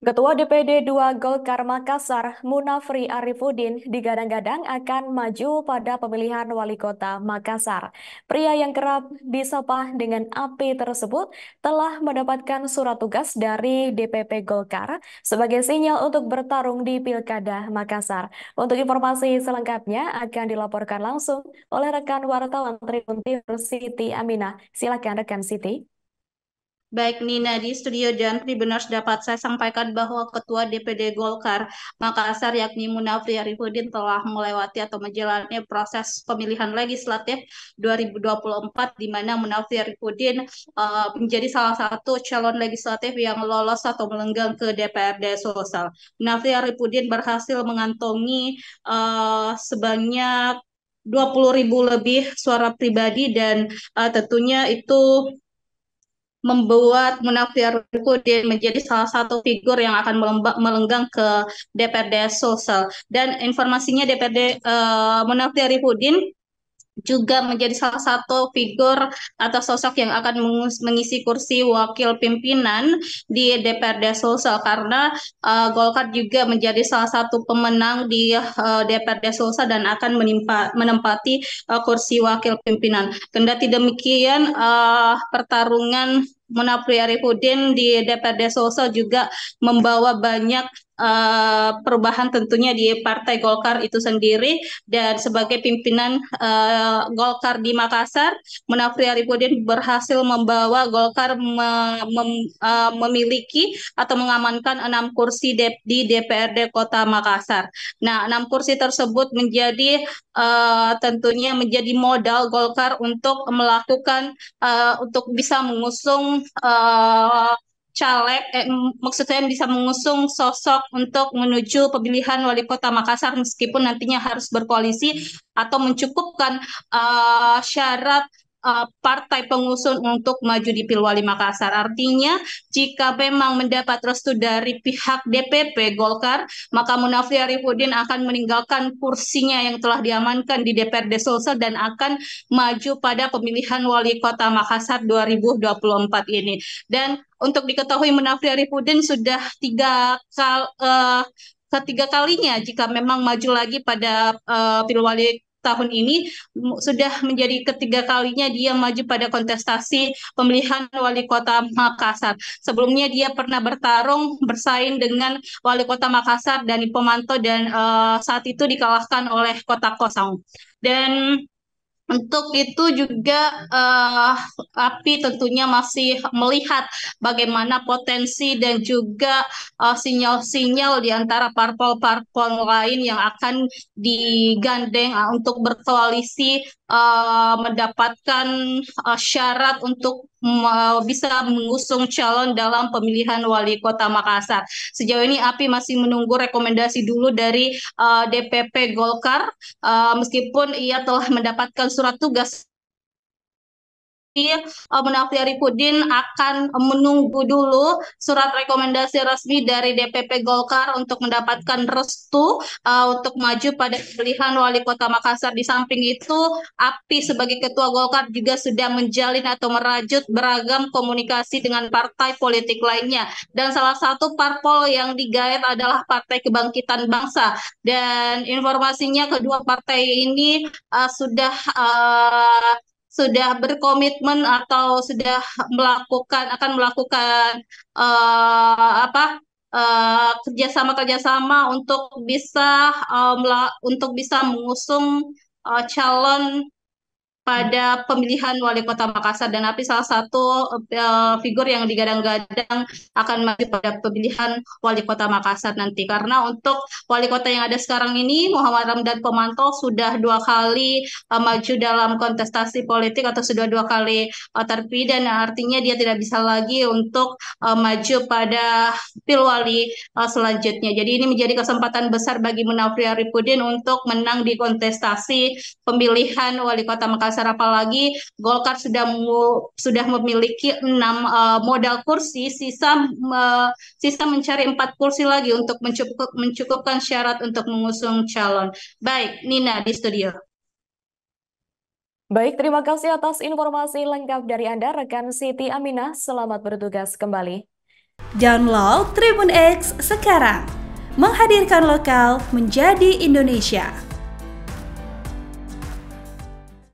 Ketua DPD 2 Golkar Makassar, Munafri Arifuddin, digadang-gadang akan maju pada pemilihan wali kota Makassar. Pria yang kerap disapa dengan api tersebut telah mendapatkan surat tugas dari DPP Golkar sebagai sinyal untuk bertarung di Pilkada Makassar. Untuk informasi selengkapnya akan dilaporkan langsung oleh rekan wartawan Tribun TV Siti Aminah. Silakan rekan Siti. Baik Nina, di studio dan Tribuners dapat saya sampaikan bahwa Ketua DPD Golkar Makassar yakni Munafri Arifudin telah melewati atau menjalani proses pemilihan legislatif 2024 di mana Munafri Arifudin uh, menjadi salah satu calon legislatif yang lolos atau melenggang ke DPRD Sulsel. Munafri Arifudin berhasil mengantongi uh, sebanyak ribu lebih suara pribadi dan uh, tentunya itu membuat Munafir Rukudin menjadi salah satu figur yang akan melenggang ke DPRD Sulsel. Dan informasinya DPRD uh, eh, Munafir Rukudin juga menjadi salah satu figur atau sosok yang akan mengisi kursi wakil pimpinan di DPRD Sulsel karena uh, Golkar juga menjadi salah satu pemenang di uh, eh, DPRD Sulsel dan akan menimpa, menempati uh, kursi wakil pimpinan. Kendati demikian uh, pertarungan Munapri Arifudin di DPRD Sulsel juga membawa banyak uh, perubahan tentunya di Partai Golkar itu sendiri dan sebagai pimpinan uh, Golkar di Makassar, Munafri Arifudin berhasil membawa Golkar me mem uh, memiliki atau mengamankan enam kursi de di DPRD Kota Makassar. Nah, enam kursi tersebut menjadi uh, tentunya menjadi modal Golkar untuk melakukan uh, untuk bisa mengusung uh, caleg, eh, maksudnya yang bisa mengusung sosok untuk menuju pemilihan wali kota Makassar meskipun nantinya harus berkoalisi atau mencukupkan uh, syarat uh, partai pengusung untuk maju di Pilwali Makassar. Artinya, jika memang mendapat restu dari pihak DPP Golkar, maka Munafri Arifuddin akan meninggalkan kursinya yang telah diamankan di DPRD Sulsel dan akan maju pada pemilihan wali kota Makassar 2024 ini. Dan untuk diketahui Munafri Arifuddin sudah tiga kali uh, eh, ketiga kalinya jika memang maju lagi pada uh, pilwali tahun ini sudah menjadi ketiga kalinya dia maju pada kontestasi pemilihan wali kota Makassar. Sebelumnya dia pernah bertarung bersaing dengan wali kota Makassar Dani Pomanto dan uh, saat itu dikalahkan oleh kota Kosong. Dan untuk itu juga uh, API tentunya masih melihat bagaimana potensi dan juga sinyal eh, sinyal-sinyal di antara parpol-parpol lain yang akan digandeng uh, untuk berkoalisi uh, mendapatkan uh, syarat untuk bisa mengusung calon dalam pemilihan wali kota Makassar. Sejauh ini API masih menunggu rekomendasi dulu dari uh, DPP Golkar uh, meskipun ia telah mendapatkan surat tugas uh, iya, eh, Munawati Arifudin akan menunggu dulu surat rekomendasi resmi dari DPP Golkar untuk mendapatkan restu uh, untuk maju pada pilihan wali kota Makassar. Di samping itu, API sebagai ketua Golkar juga sudah menjalin atau merajut beragam komunikasi dengan partai politik lainnya. Dan salah satu parpol yang digait adalah Partai Kebangkitan Bangsa. Dan informasinya kedua partai ini uh, sudah uh, sudah berkomitmen atau sudah melakukan akan melakukan uh, apa uh, eh, kerjasama kerjasama untuk bisa uh, untuk bisa mengusung uh, calon pada pemilihan wali kota Makassar dan Api salah satu uh, figur yang digadang-gadang akan maju pada pemilihan wali kota Makassar nanti karena untuk wali kota yang ada sekarang ini Muhammad Ramdan Pomanto sudah dua kali uh, maju dalam kontestasi politik atau sudah dua kali uh, dan artinya dia tidak bisa lagi untuk uh, maju pada pilwali uh, selanjutnya jadi ini menjadi kesempatan besar bagi Munafri Arifuddin untuk menang di kontestasi pemilihan wali kota Makassar dasar apalagi Golkar sudah mu, sudah memiliki enam uh, modal kursi sisa uh, sisa mencari empat kursi lagi untuk mencukup, mencukupkan syarat untuk mengusung calon. Baik, Nina di studio. Baik, terima kasih atas informasi lengkap dari Anda, rekan Siti Aminah. Selamat bertugas kembali. Download Tribun X sekarang. Menghadirkan lokal menjadi Indonesia.